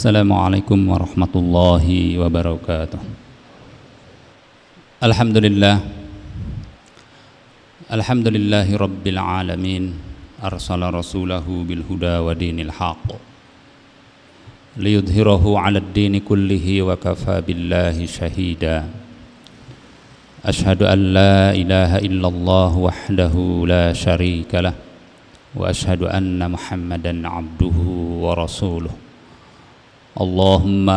Assalamualaikum warahmatullahi wabarakatuh Alhamdulillah Alhamdulillahi rabbil alamin Arsala rasulahu bil huda wa dinil haq Liyudhirahu ala dini kullihi wa kafa billahi shahida Ashhadu an la ilaha illallah wahdahu la sharika lah Wa ashhadu anna muhammadan abduhu wa rasuluh اللهم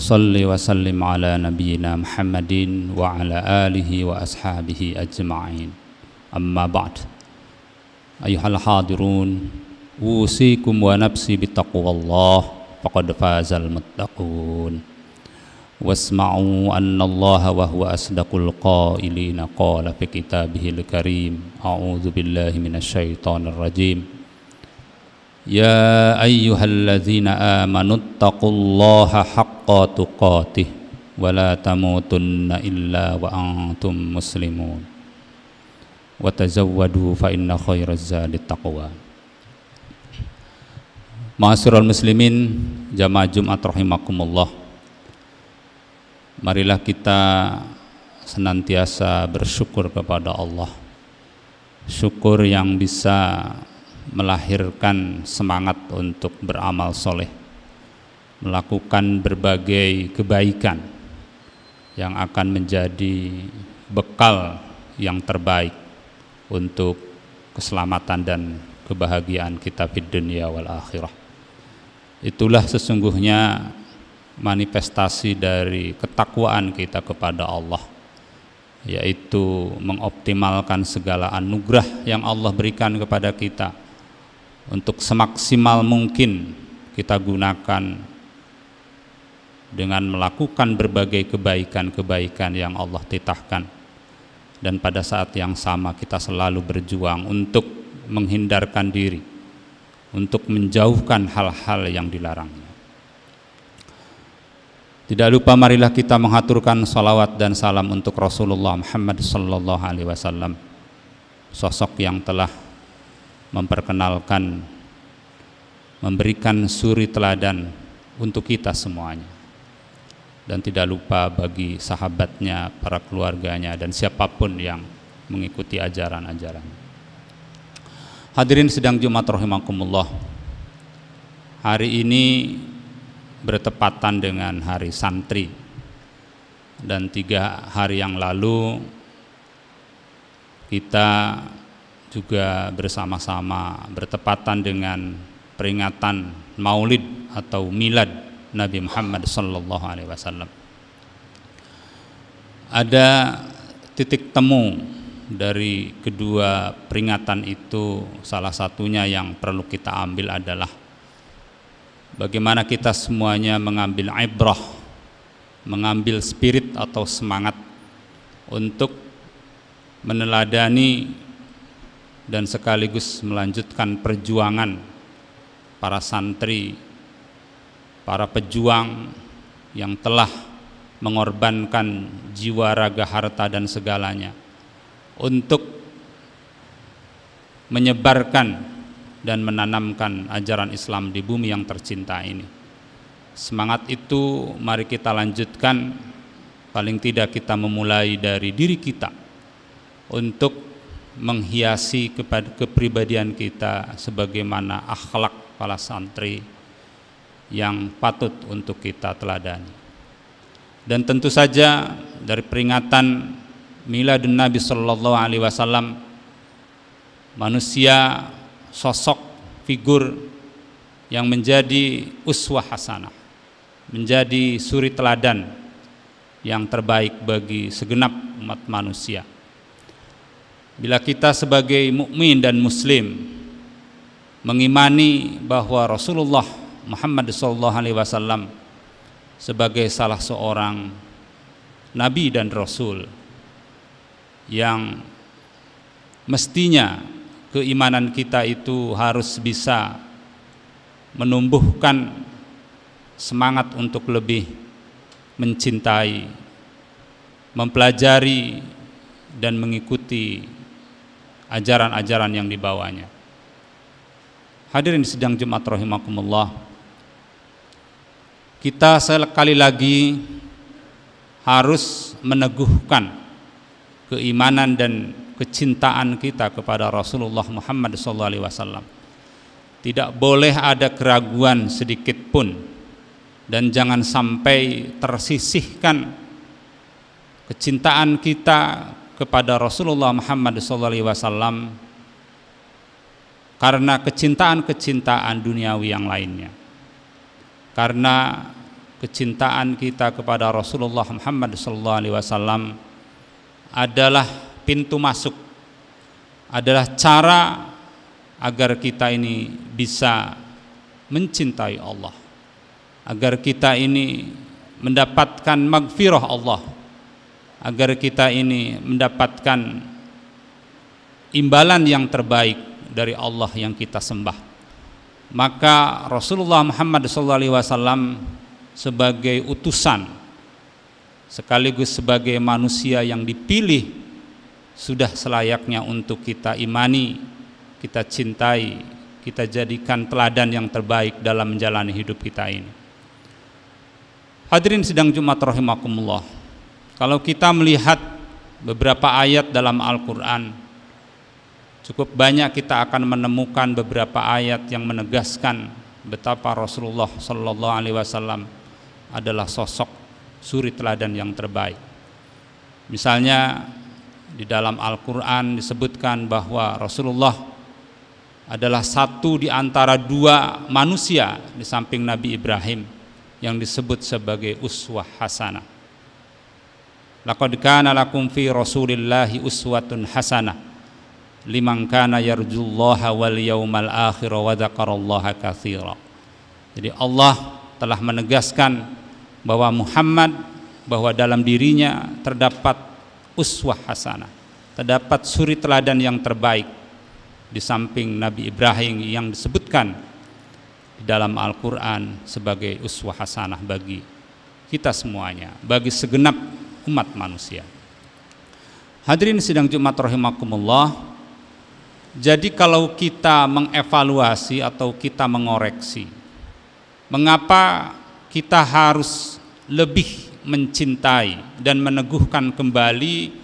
صل وسلم على نبينا محمد وعلى آله وأصحابه أجمعين أما بعد أيها الحاضرون أوصيكم ونفسي بتقوى الله فقد فاز المتقون واسمعوا أن الله وهو أصدق القائلين قال في كتابه الكريم أعوذ بالله من الشيطان الرجيم يا أيها الذين آمنوا اتقوا الله حق تقاته ولا تموتن إلا وأنتم مسلمون وتزودوا فإن خير الزاد التقوى Ma'asyiral muslimin jamaah Jumat rahimakumullah Marilah kita senantiasa bersyukur kepada Allah Syukur yang bisa melahirkan semangat untuk beramal soleh, melakukan berbagai kebaikan yang akan menjadi bekal yang terbaik untuk keselamatan dan kebahagiaan kita di dunia wal akhirah. Itulah sesungguhnya manifestasi dari ketakwaan kita kepada Allah yaitu mengoptimalkan segala anugerah yang Allah berikan kepada kita untuk semaksimal mungkin kita gunakan dengan melakukan berbagai kebaikan-kebaikan yang Allah titahkan dan pada saat yang sama kita selalu berjuang untuk menghindarkan diri untuk menjauhkan hal-hal yang dilarangnya tidak lupa marilah kita mengaturkan salawat dan salam untuk Rasulullah Muhammad sallallahu alaihi wasallam sosok yang telah memperkenalkan memberikan suri teladan untuk kita semuanya dan tidak lupa bagi sahabatnya, para keluarganya dan siapapun yang mengikuti ajaran-ajaran. Hadirin sedang Jumat Rahimahkumullah Hari ini bertepatan dengan hari santri dan tiga hari yang lalu kita juga bersama-sama bertepatan dengan peringatan Maulid atau Milad Nabi Muhammad Sallallahu Alaihi Wasallam. Ada titik temu dari kedua peringatan itu salah satunya yang perlu kita ambil adalah bagaimana kita semuanya mengambil ibrah, mengambil spirit atau semangat untuk meneladani dan sekaligus melanjutkan perjuangan para santri, para pejuang yang telah mengorbankan jiwa, raga, harta dan segalanya untuk menyebarkan dan menanamkan ajaran Islam di bumi yang tercinta ini. Semangat itu mari kita lanjutkan paling tidak kita memulai dari diri kita untuk menghiasi kepada kepribadian kita sebagaimana akhlak para santri yang patut untuk kita teladani. Dan tentu saja dari peringatan miladun Nabi Shallallahu alaihi wasallam manusia sosok figur yang menjadi uswah hasanah, menjadi suri teladan yang terbaik bagi segenap umat manusia Bila kita sebagai mukmin dan muslim mengimani bahwa Rasulullah Muhammad sallallahu alaihi wasallam sebagai salah seorang nabi dan rasul yang mestinya keimanan kita itu harus bisa menumbuhkan semangat untuk lebih mencintai, mempelajari dan mengikuti ajaran-ajaran yang dibawanya. Hadirin sedang Jumat rahimakumullah. Kita sekali lagi harus meneguhkan keimanan dan kecintaan kita kepada Rasulullah Muhammad SAW. Tidak boleh ada keraguan sedikit pun dan jangan sampai tersisihkan kecintaan kita kepada Rasulullah Muhammad SAW karena kecintaan-kecintaan duniawi yang lainnya. Karena kecintaan kita kepada Rasulullah Muhammad SAW adalah pintu masuk, adalah cara agar kita ini bisa mencintai Allah, agar kita ini mendapatkan magfirah Allah agar kita ini mendapatkan imbalan yang terbaik dari Allah yang kita sembah. Maka Rasulullah Muhammad SAW sebagai utusan sekaligus sebagai manusia yang dipilih sudah selayaknya untuk kita imani, kita cintai, kita jadikan teladan yang terbaik dalam menjalani hidup kita ini. Hadirin sidang Jumat rahimakumullah. Kalau kita melihat beberapa ayat dalam Al-Qur'an cukup banyak kita akan menemukan beberapa ayat yang menegaskan betapa Rasulullah sallallahu alaihi wasallam adalah sosok suri teladan yang terbaik. Misalnya di dalam Al-Qur'an disebutkan bahwa Rasulullah adalah satu di antara dua manusia di samping Nabi Ibrahim yang disebut sebagai uswah hasanah. Laqad kana lakum fi Rasulillahi uswatun hasanah liman kana yarjullaha wal yaumal akhir wa dzakarallaha katsira. Jadi Allah telah menegaskan bahwa Muhammad bahwa dalam dirinya terdapat uswah hasanah, terdapat suri teladan yang terbaik di samping Nabi Ibrahim yang disebutkan di dalam Al-Qur'an sebagai uswah hasanah bagi kita semuanya, bagi segenap umat manusia. Hadirin sidang Jumat rahimakumullah. Jadi kalau kita mengevaluasi atau kita mengoreksi mengapa kita harus lebih mencintai dan meneguhkan kembali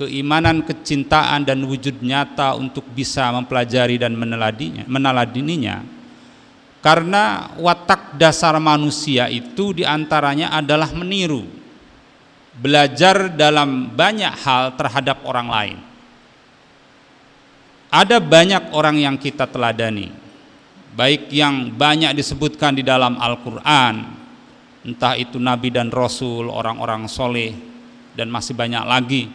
keimanan, kecintaan dan wujud nyata untuk bisa mempelajari dan meneladinya, meneladininya. Karena watak dasar manusia itu diantaranya adalah meniru belajar dalam banyak hal terhadap orang lain. Ada banyak orang yang kita teladani, baik yang banyak disebutkan di dalam Al-Quran, entah itu nabi dan rasul, orang-orang soleh, dan masih banyak lagi,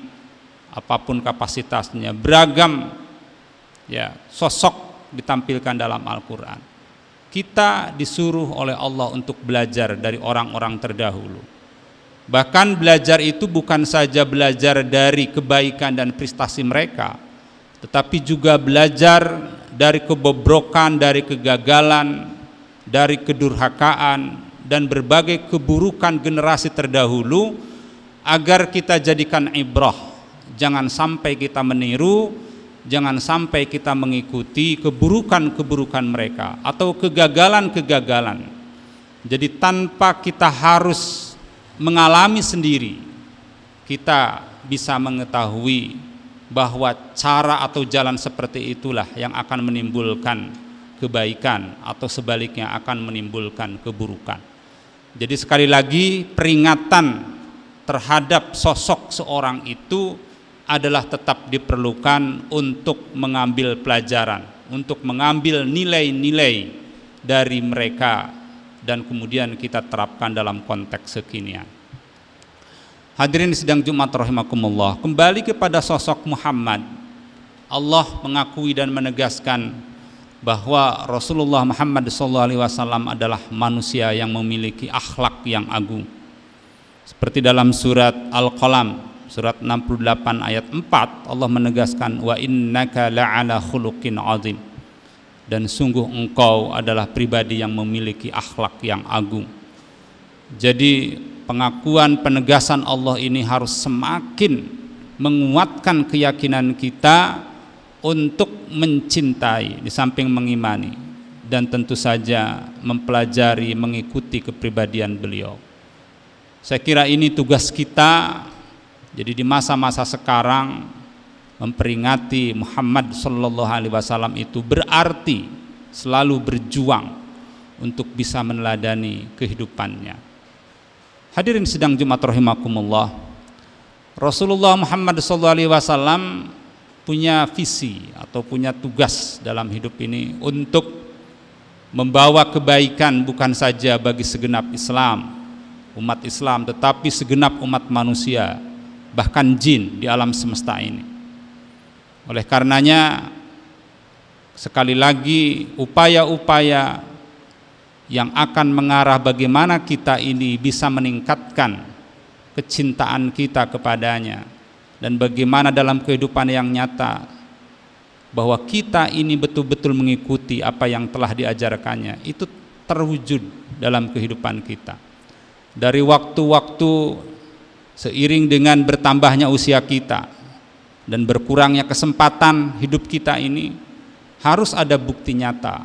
apapun kapasitasnya, beragam ya sosok ditampilkan dalam Al-Quran. Kita disuruh oleh Allah untuk belajar dari orang-orang terdahulu Bahkan belajar itu bukan saja belajar dari kebaikan dan prestasi mereka, tetapi juga belajar dari kebobrokan, dari kegagalan, dari kedurhakaan, dan berbagai keburukan generasi terdahulu, agar kita jadikan ibrah. Jangan sampai kita meniru, jangan sampai kita mengikuti keburukan-keburukan mereka atau kegagalan-kegagalan. Jadi, tanpa kita harus mengalami sendiri kita bisa mengetahui bahwa cara atau jalan seperti itulah yang akan menimbulkan kebaikan atau sebaliknya akan menimbulkan keburukan. Jadi sekali lagi peringatan terhadap sosok seorang itu adalah tetap diperlukan untuk mengambil pelajaran, untuk mengambil nilai-nilai dari mereka dan kemudian kita terapkan dalam konteks kekinian. Hadirin sedang Jumat rahimakumullah. Kembali kepada sosok Muhammad. Allah mengakui dan menegaskan bahwa Rasulullah Muhammad SAW adalah manusia yang memiliki akhlak yang agung. Seperti dalam surat Al-Qalam surat 68 ayat 4 Allah menegaskan wa innaka la'ala khuluqin azim dan sungguh engkau adalah pribadi yang memiliki akhlak yang agung. Jadi pengakuan penegasan Allah ini harus semakin menguatkan keyakinan kita untuk mencintai di samping mengimani dan tentu saja mempelajari mengikuti kepribadian beliau. Saya kira ini tugas kita. Jadi di masa-masa sekarang memperingati Muhammad Sallallahu Alaihi Wasallam itu berarti selalu berjuang untuk bisa meneladani kehidupannya. Hadirin sedang Jumat rahimakumullah. Rasulullah Muhammad Sallallahu Alaihi Wasallam punya visi atau punya tugas dalam hidup ini untuk membawa kebaikan bukan saja bagi segenap Islam, umat Islam, tetapi segenap umat manusia, bahkan jin di alam semesta ini. Oleh karenanya sekali lagi upaya-upaya yang akan mengarah bagaimana kita ini bisa meningkatkan kecintaan kita kepadanya dan bagaimana dalam kehidupan yang nyata bahwa kita ini betul-betul mengikuti apa yang telah diajarkannya itu terwujud dalam kehidupan kita dari waktu-waktu seiring dengan bertambahnya usia kita dan berkurangnya kesempatan hidup kita ini harus ada bukti nyata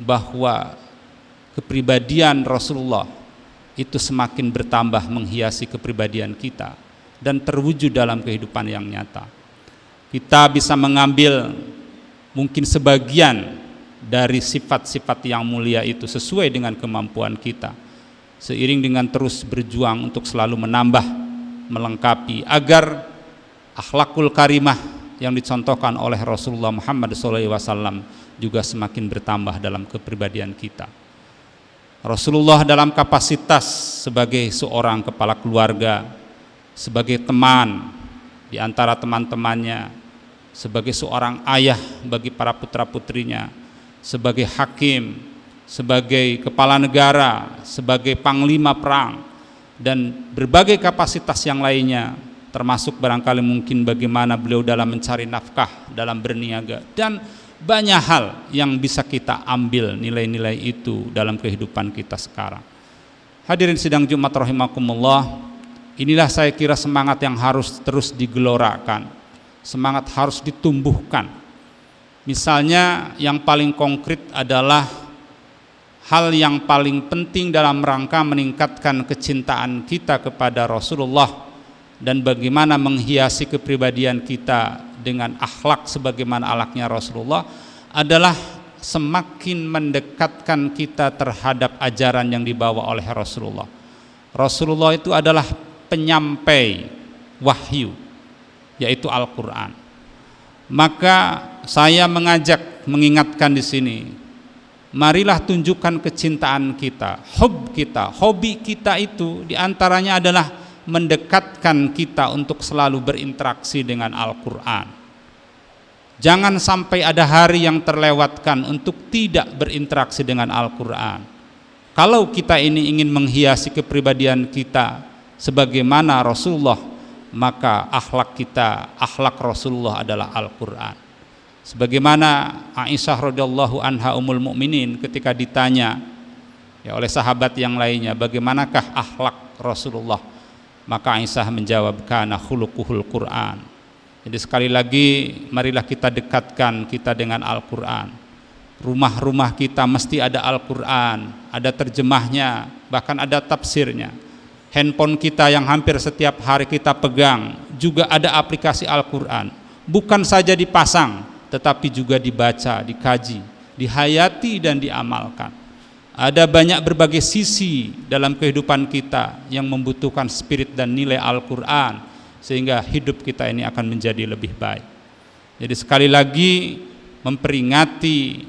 bahwa kepribadian Rasulullah itu semakin bertambah menghiasi kepribadian kita dan terwujud dalam kehidupan yang nyata. Kita bisa mengambil mungkin sebagian dari sifat-sifat yang mulia itu sesuai dengan kemampuan kita seiring dengan terus berjuang untuk selalu menambah melengkapi agar akhlakul karimah yang dicontohkan oleh Rasulullah Muhammad SAW juga semakin bertambah dalam kepribadian kita. Rasulullah dalam kapasitas sebagai seorang kepala keluarga, sebagai teman di antara teman-temannya, sebagai seorang ayah bagi para putra-putrinya, sebagai hakim, sebagai kepala negara, sebagai panglima perang, dan berbagai kapasitas yang lainnya termasuk barangkali mungkin bagaimana beliau dalam mencari nafkah, dalam berniaga dan banyak hal yang bisa kita ambil nilai-nilai itu dalam kehidupan kita sekarang. Hadirin sidang Jumat rahimakumullah, inilah saya kira semangat yang harus terus digelorakan. Semangat harus ditumbuhkan. Misalnya yang paling konkret adalah hal yang paling penting dalam rangka meningkatkan kecintaan kita kepada Rasulullah dan bagaimana menghiasi kepribadian kita dengan akhlak sebagaimana alaknya Rasulullah adalah semakin mendekatkan kita terhadap ajaran yang dibawa oleh Rasulullah. Rasulullah itu adalah penyampai wahyu yaitu Al-Qur'an. Maka saya mengajak mengingatkan di sini Marilah tunjukkan kecintaan kita, hub kita, hobi kita itu diantaranya adalah mendekatkan kita untuk selalu berinteraksi dengan Al-Quran. Jangan sampai ada hari yang terlewatkan untuk tidak berinteraksi dengan Al-Quran. Kalau kita ini ingin menghiasi kepribadian kita sebagaimana Rasulullah, maka akhlak kita, akhlak Rasulullah adalah Al-Quran. Sebagaimana Aisyah radhiyallahu anha umul mukminin ketika ditanya ya oleh sahabat yang lainnya, bagaimanakah akhlak Rasulullah? Maka Aisyah menjawab kana khuluquhul Quran. Jadi sekali lagi marilah kita dekatkan kita dengan Al-Qur'an. Rumah-rumah kita mesti ada Al-Qur'an, ada terjemahnya, bahkan ada tafsirnya. Handphone kita yang hampir setiap hari kita pegang juga ada aplikasi Al-Qur'an. Bukan saja dipasang, tetapi juga dibaca, dikaji, dihayati dan diamalkan. Ada banyak berbagai sisi dalam kehidupan kita yang membutuhkan spirit dan nilai Al-Quran, sehingga hidup kita ini akan menjadi lebih baik. Jadi, sekali lagi, memperingati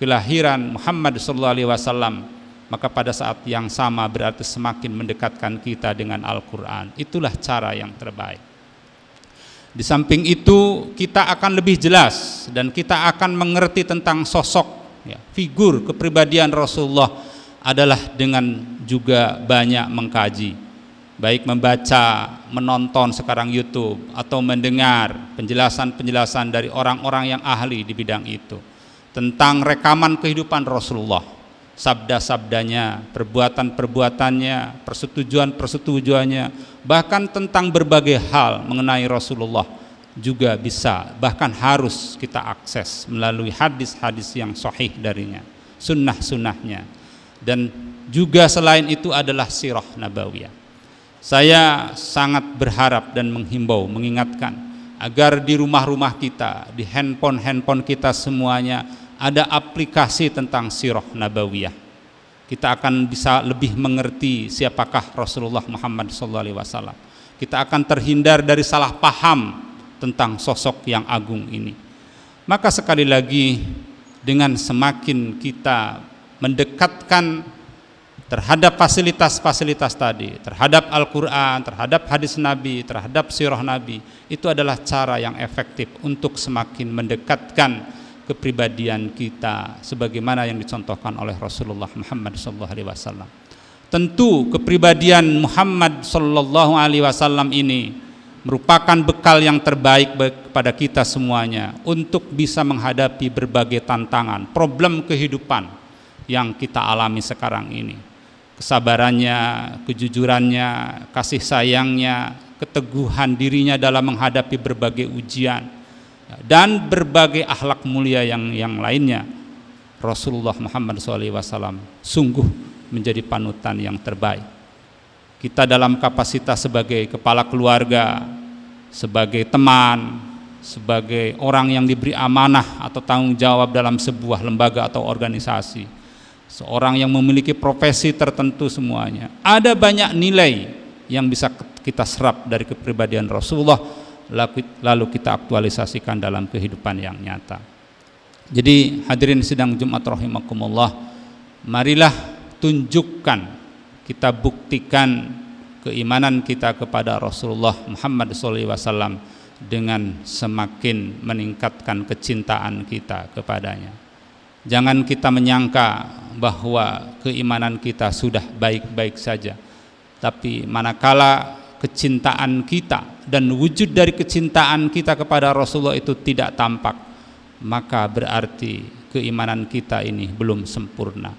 kelahiran Muhammad Alaihi Wasallam maka pada saat yang sama berarti semakin mendekatkan kita dengan Al-Quran. Itulah cara yang terbaik. Di samping itu, kita akan lebih jelas dan kita akan mengerti tentang sosok ya, figur kepribadian Rasulullah adalah dengan juga banyak mengkaji baik membaca, menonton sekarang YouTube atau mendengar penjelasan-penjelasan dari orang-orang yang ahli di bidang itu tentang rekaman kehidupan Rasulullah, sabda-sabdanya, perbuatan-perbuatannya, persetujuan-persetujuannya, bahkan tentang berbagai hal mengenai Rasulullah juga bisa bahkan harus kita akses melalui hadis-hadis yang sahih darinya, sunnah-sunnahnya. Dan juga selain itu adalah sirah nabawiyah. Saya sangat berharap dan menghimbau, mengingatkan agar di rumah-rumah kita, di handphone-handphone kita semuanya ada aplikasi tentang sirah nabawiyah kita akan bisa lebih mengerti siapakah Rasulullah Muhammad SAW. Kita akan terhindar dari salah paham tentang sosok yang agung ini. Maka sekali lagi dengan semakin kita mendekatkan terhadap fasilitas-fasilitas tadi, terhadap Al-Quran, terhadap hadis Nabi, terhadap sirah Nabi, itu adalah cara yang efektif untuk semakin mendekatkan kepribadian kita sebagaimana yang dicontohkan oleh Rasulullah Muhammad SAW. Tentu kepribadian Muhammad SAW ini merupakan bekal yang terbaik kepada kita semuanya untuk bisa menghadapi berbagai tantangan, problem kehidupan yang kita alami sekarang ini. Kesabarannya, kejujurannya, kasih sayangnya, keteguhan dirinya dalam menghadapi berbagai ujian ya, dan berbagai akhlak mulia yang yang lainnya. Rasulullah Muhammad SAW sungguh menjadi panutan yang terbaik kita dalam kapasitas sebagai kepala keluarga, sebagai teman, sebagai orang yang diberi amanah atau tanggung jawab dalam sebuah lembaga atau organisasi, seorang yang memiliki profesi tertentu semuanya. Ada banyak nilai yang bisa kita serap dari kepribadian Rasulullah lalu kita aktualisasikan dalam kehidupan yang nyata. Jadi hadirin sidang Jumat rahimakumullah, marilah tunjukkan kita buktikan keimanan kita kepada Rasulullah Muhammad SAW dengan semakin meningkatkan kecintaan kita kepadanya. Jangan kita menyangka bahwa keimanan kita sudah baik-baik saja, tapi manakala kecintaan kita dan wujud dari kecintaan kita kepada Rasulullah itu tidak tampak, maka berarti keimanan kita ini belum sempurna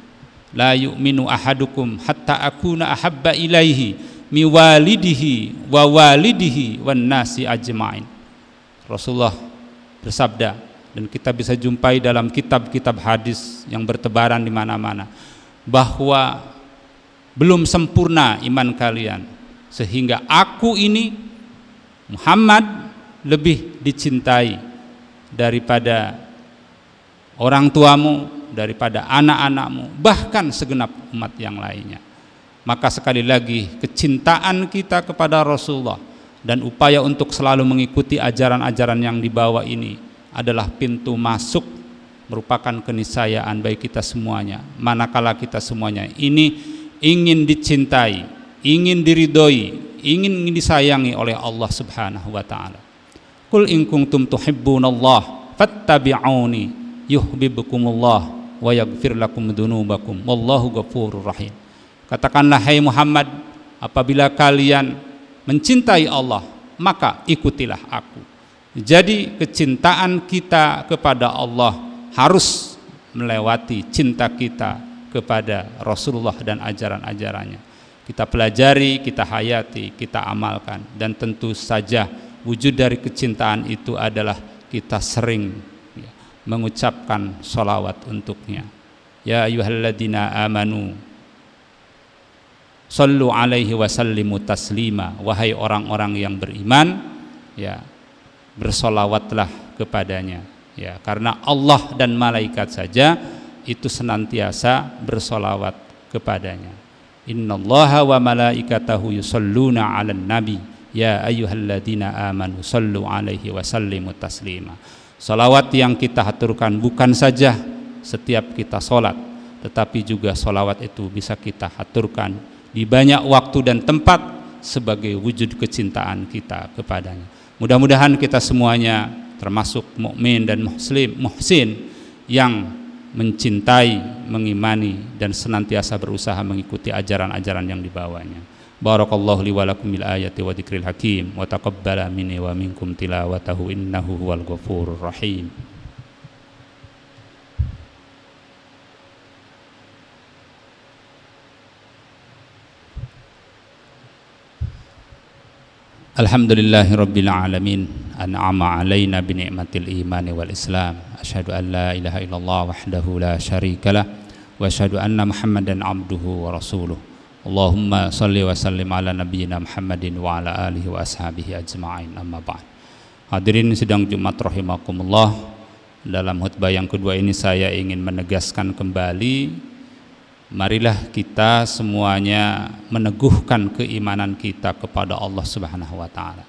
la yu'minu ahadukum hatta akuna ahabba ilaihi mi walidihi wa walidihi wan nasi ajmain Rasulullah bersabda dan kita bisa jumpai dalam kitab-kitab hadis yang bertebaran di mana-mana bahwa belum sempurna iman kalian sehingga aku ini Muhammad lebih dicintai daripada orang tuamu daripada anak-anakmu, bahkan segenap umat yang lainnya. Maka sekali lagi kecintaan kita kepada Rasulullah dan upaya untuk selalu mengikuti ajaran-ajaran yang dibawa ini adalah pintu masuk merupakan keniscayaan baik kita semuanya manakala kita semuanya ini ingin dicintai, ingin diridhoi, ingin disayangi oleh Allah Subhanahu wa taala. Kul in kuntum tuhibbunallah fattabi'uni yuhibbukumullah wa yaghfir lakum wallahu ghafurur rahim katakanlah hai hey Muhammad apabila kalian mencintai Allah maka ikutilah aku jadi kecintaan kita kepada Allah harus melewati cinta kita kepada Rasulullah dan ajaran-ajarannya kita pelajari, kita hayati, kita amalkan dan tentu saja wujud dari kecintaan itu adalah kita sering mengucapkan solawat untuknya. Ya ayuhalladina amanu Sallu alaihi sallimu taslima Wahai orang-orang yang beriman Ya Bersolawatlah kepadanya Ya karena Allah dan malaikat saja Itu senantiasa bersolawat kepadanya Innallaha wa malaikatahu yusalluna ala nabi Ya ayuhalladina amanu Sallu alaihi sallimu taslima Salawat yang kita haturkan bukan saja setiap kita sholat, tetapi juga salawat itu bisa kita haturkan di banyak waktu dan tempat sebagai wujud kecintaan kita kepadanya. Mudah-mudahan kita semuanya termasuk mukmin dan muslim muhsin yang mencintai, mengimani dan senantiasa berusaha mengikuti ajaran-ajaran yang dibawanya. Barakallahu li wa lakum bil ayati wa dzikril hakim wa taqabbala minni wa minkum tilawatahu innahu huwal ghafurur rahim. Alhamdulillahi Rabbil Alamin An'ama alayna bini'matil imani wal islam Ashadu an la ilaha illallah wahdahu la sharika Wa ashadu anna muhammadan abduhu wa rasuluh Allahumma salli wa sallim ala nabiyyina Muhammadin wa ala alihi wa ashabihi ajma'in amma ba'd. Hadirin sidang Jumat rahimakumullah. Dalam khutbah yang kedua ini saya ingin menegaskan kembali marilah kita semuanya meneguhkan keimanan kita kepada Allah Subhanahu wa taala.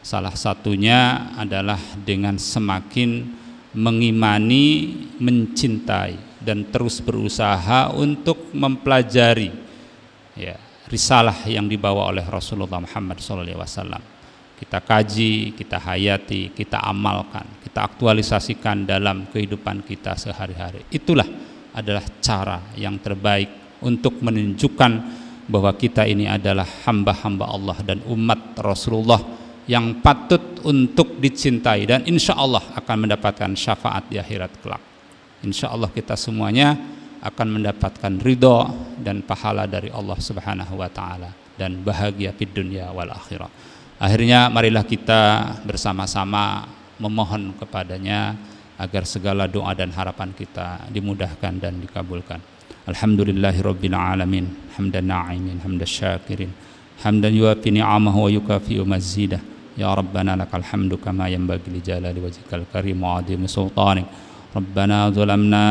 Salah satunya adalah dengan semakin mengimani, mencintai dan terus berusaha untuk mempelajari ya risalah yang dibawa oleh Rasulullah Muhammad SAW. Kita kaji, kita hayati, kita amalkan, kita aktualisasikan dalam kehidupan kita sehari-hari. Itulah adalah cara yang terbaik untuk menunjukkan bahwa kita ini adalah hamba-hamba Allah dan umat Rasulullah yang patut untuk dicintai dan insya Allah akan mendapatkan syafaat di akhirat kelak. Insya Allah kita semuanya akan mendapatkan ridho dan pahala dari Allah Subhanahu wa taala dan bahagia di dunia wal akhirah. Akhirnya marilah kita bersama-sama memohon kepadanya agar segala doa dan harapan kita dimudahkan dan dikabulkan. Alhamdulillahirabbil alamin, hamdan na'imin, hamdan syakirin, hamdan yuafi ni'amahu wa yukafi mazidah. Ya Rabbana lakal hamdu kama yanbaghi li jalali wajhikal karim wa 'adhimi sultanik. Rabbana zalamna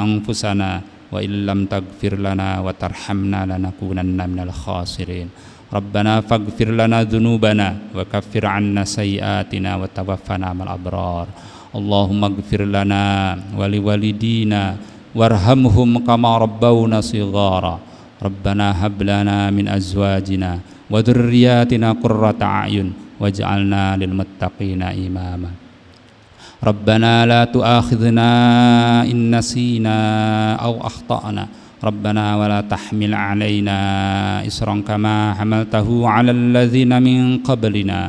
anfusana wa illam taghfir lana wa tarhamna lanakunanna minal khasirin Rabbana faghfir lana dhunubana wa kaffir anna sayyiatina wa tawaffana mal abrar Allahumma ighfir lana wa liwalidina warhamhum kama rabbawna sighara Rabbana hab lana min azwajina wa dhurriyyatina qurrata a'yun waj'alna lil muttaqina imama ربنا لا تؤاخذنا إن نسينا أو أخطأنا ربنا ولا تحمل علينا إسرا كما حملته على الذين من قبلنا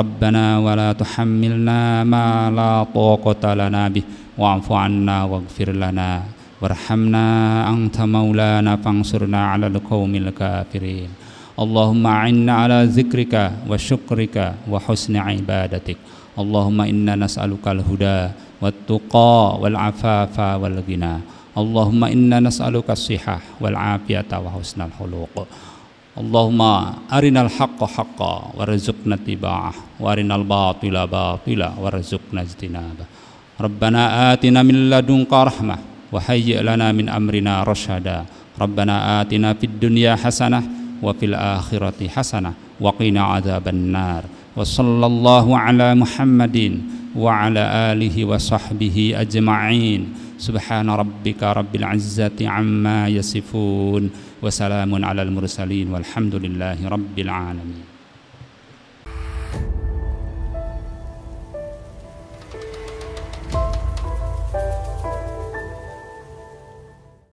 ربنا ولا تحملنا ما لا طاقة لنا به واعف عنا واغفر لنا وارحمنا أنت مولانا فانصرنا على القوم الكافرين اللهم أعنا على ذكرك وشكرك وحسن عبادتك اللهم إنا نسألك الهدى والتقى والعفاف والغنى اللهم إنا نسألك الصحة والعافية وحسن الخلق اللهم أرنا الحق حقا وارزقنا اتباعه وأرنا الباطل باطلا وارزقنا اجتنابه ربنا آتنا من لدنك رحمة وهيئ لنا من أمرنا رشدا ربنا آتنا في الدنيا حسنة وفي الآخرة حسنة وقنا عذاب النار وصلى الله على محمد وعلى آله وصحبه أجمعين سبحان ربك رب العزة عما يصفون وسلام على المرسلين والحمد لله رب العالمين